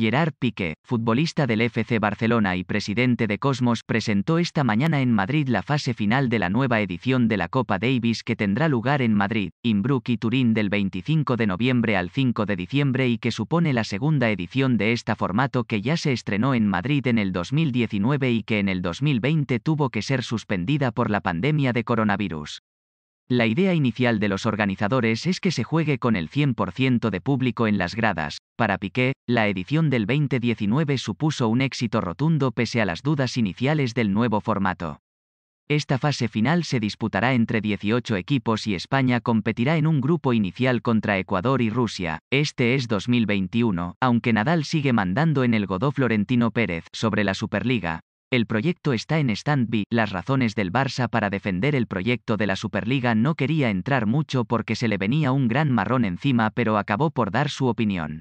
Gerard Piqué, futbolista del FC Barcelona y presidente de Cosmos, presentó esta mañana en Madrid la fase final de la nueva edición de la Copa Davis que tendrá lugar en Madrid, inbruck y Turín del 25 de noviembre al 5 de diciembre y que supone la segunda edición de este formato que ya se estrenó en Madrid en el 2019 y que en el 2020 tuvo que ser suspendida por la pandemia de coronavirus. La idea inicial de los organizadores es que se juegue con el 100% de público en las gradas. Para Piqué, la edición del 2019 supuso un éxito rotundo pese a las dudas iniciales del nuevo formato. Esta fase final se disputará entre 18 equipos y España competirá en un grupo inicial contra Ecuador y Rusia. Este es 2021, aunque Nadal sigue mandando en el Godó Florentino Pérez sobre la Superliga. El proyecto está en Standby, Las razones del Barça para defender el proyecto de la Superliga no quería entrar mucho porque se le venía un gran marrón encima, pero acabó por dar su opinión.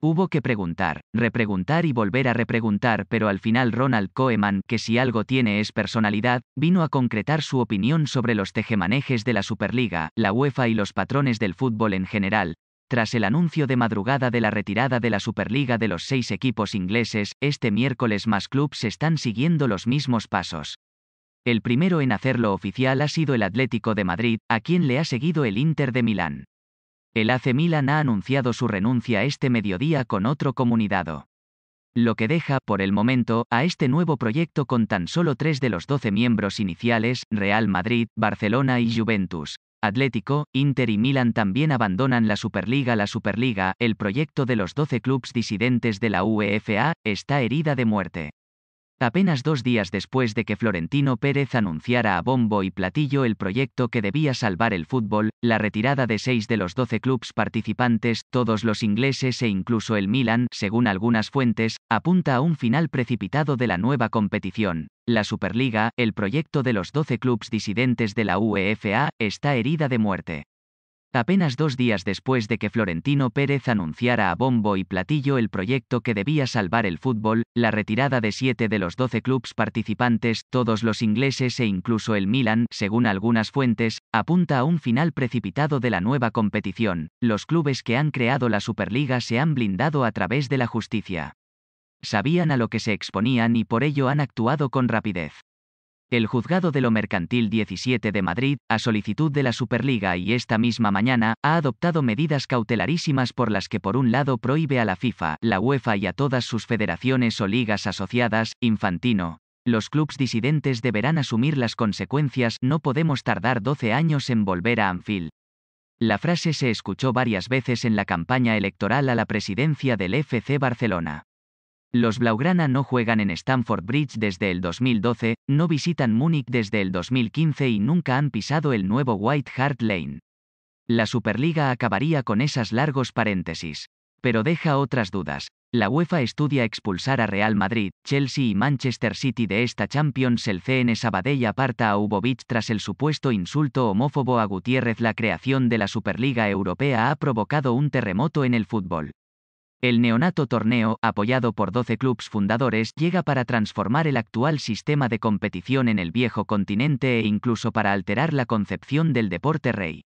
Hubo que preguntar, repreguntar y volver a repreguntar, pero al final Ronald Koeman, que si algo tiene es personalidad, vino a concretar su opinión sobre los tejemanejes de la Superliga, la UEFA y los patrones del fútbol en general, tras el anuncio de madrugada de la retirada de la Superliga de los seis equipos ingleses, este miércoles más clubes están siguiendo los mismos pasos. El primero en hacerlo oficial ha sido el Atlético de Madrid, a quien le ha seguido el Inter de Milán. El AC Milan ha anunciado su renuncia este mediodía con otro comunicado. Lo que deja, por el momento, a este nuevo proyecto con tan solo tres de los doce miembros iniciales, Real Madrid, Barcelona y Juventus, Atlético, Inter y Milan también abandonan la Superliga. La Superliga, el proyecto de los 12 clubes disidentes de la UEFA, está herida de muerte apenas dos días después de que Florentino Pérez anunciara a bombo y platillo el proyecto que debía salvar el fútbol, la retirada de seis de los doce clubes participantes, todos los ingleses e incluso el Milan, según algunas fuentes, apunta a un final precipitado de la nueva competición. La Superliga, el proyecto de los doce clubes disidentes de la UEFA, está herida de muerte. Apenas dos días después de que Florentino Pérez anunciara a bombo y platillo el proyecto que debía salvar el fútbol, la retirada de siete de los doce clubes participantes, todos los ingleses e incluso el Milan, según algunas fuentes, apunta a un final precipitado de la nueva competición. Los clubes que han creado la Superliga se han blindado a través de la justicia. Sabían a lo que se exponían y por ello han actuado con rapidez. El juzgado de lo mercantil 17 de Madrid, a solicitud de la Superliga y esta misma mañana, ha adoptado medidas cautelarísimas por las que por un lado prohíbe a la FIFA, la UEFA y a todas sus federaciones o ligas asociadas, infantino. Los clubes disidentes deberán asumir las consecuencias, no podemos tardar 12 años en volver a Anfield. La frase se escuchó varias veces en la campaña electoral a la presidencia del FC Barcelona. Los Blaugrana no juegan en Stamford Bridge desde el 2012, no visitan Múnich desde el 2015 y nunca han pisado el nuevo White Hart Lane. La Superliga acabaría con esas largos paréntesis. Pero deja otras dudas. La UEFA estudia expulsar a Real Madrid, Chelsea y Manchester City de esta Champions. El CN Sabadell aparta a Ubovich tras el supuesto insulto homófobo a Gutiérrez. La creación de la Superliga Europea ha provocado un terremoto en el fútbol. El Neonato Torneo, apoyado por 12 clubes fundadores, llega para transformar el actual sistema de competición en el viejo continente e incluso para alterar la concepción del deporte rey.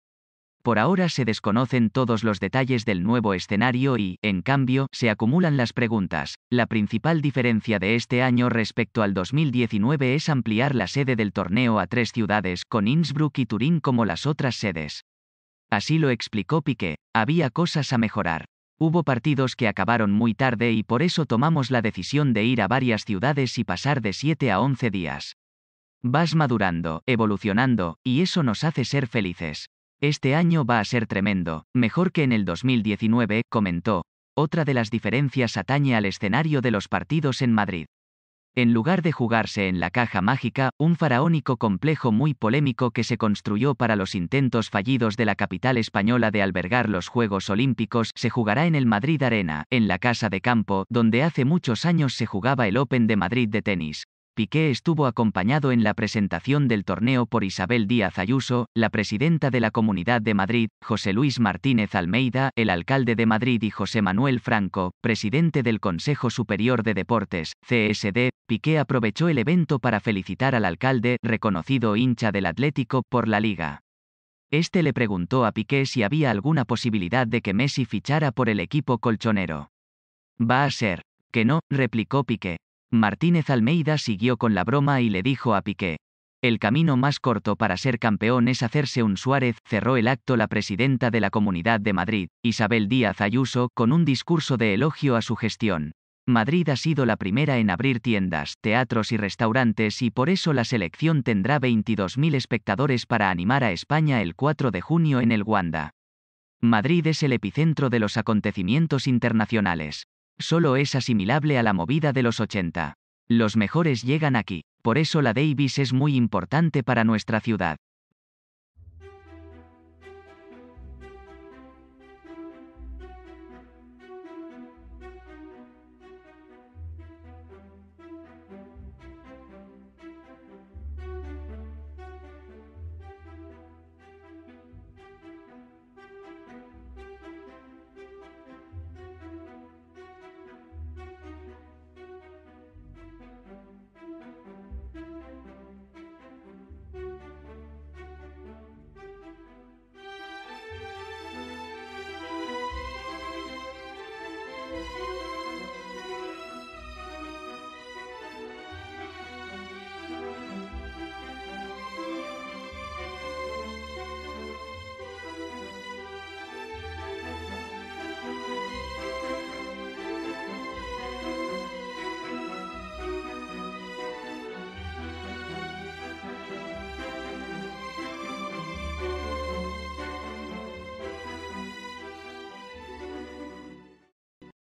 Por ahora se desconocen todos los detalles del nuevo escenario y, en cambio, se acumulan las preguntas. La principal diferencia de este año respecto al 2019 es ampliar la sede del torneo a tres ciudades, con Innsbruck y Turín como las otras sedes. Así lo explicó Piqué, había cosas a mejorar. Hubo partidos que acabaron muy tarde y por eso tomamos la decisión de ir a varias ciudades y pasar de 7 a 11 días. Vas madurando, evolucionando, y eso nos hace ser felices. Este año va a ser tremendo, mejor que en el 2019, comentó. Otra de las diferencias atañe al escenario de los partidos en Madrid. En lugar de jugarse en la caja mágica, un faraónico complejo muy polémico que se construyó para los intentos fallidos de la capital española de albergar los Juegos Olímpicos, se jugará en el Madrid Arena, en la Casa de Campo, donde hace muchos años se jugaba el Open de Madrid de tenis. Piqué estuvo acompañado en la presentación del torneo por Isabel Díaz Ayuso, la presidenta de la Comunidad de Madrid, José Luis Martínez Almeida, el alcalde de Madrid y José Manuel Franco, presidente del Consejo Superior de Deportes, CSD. Piqué aprovechó el evento para felicitar al alcalde, reconocido hincha del Atlético, por la liga. Este le preguntó a Piqué si había alguna posibilidad de que Messi fichara por el equipo colchonero. Va a ser. Que no, replicó Piqué. Martínez Almeida siguió con la broma y le dijo a Piqué, el camino más corto para ser campeón es hacerse un Suárez, cerró el acto la presidenta de la Comunidad de Madrid, Isabel Díaz Ayuso, con un discurso de elogio a su gestión. Madrid ha sido la primera en abrir tiendas, teatros y restaurantes y por eso la selección tendrá 22.000 espectadores para animar a España el 4 de junio en el Wanda. Madrid es el epicentro de los acontecimientos internacionales solo es asimilable a la movida de los 80. Los mejores llegan aquí, por eso la Davis es muy importante para nuestra ciudad.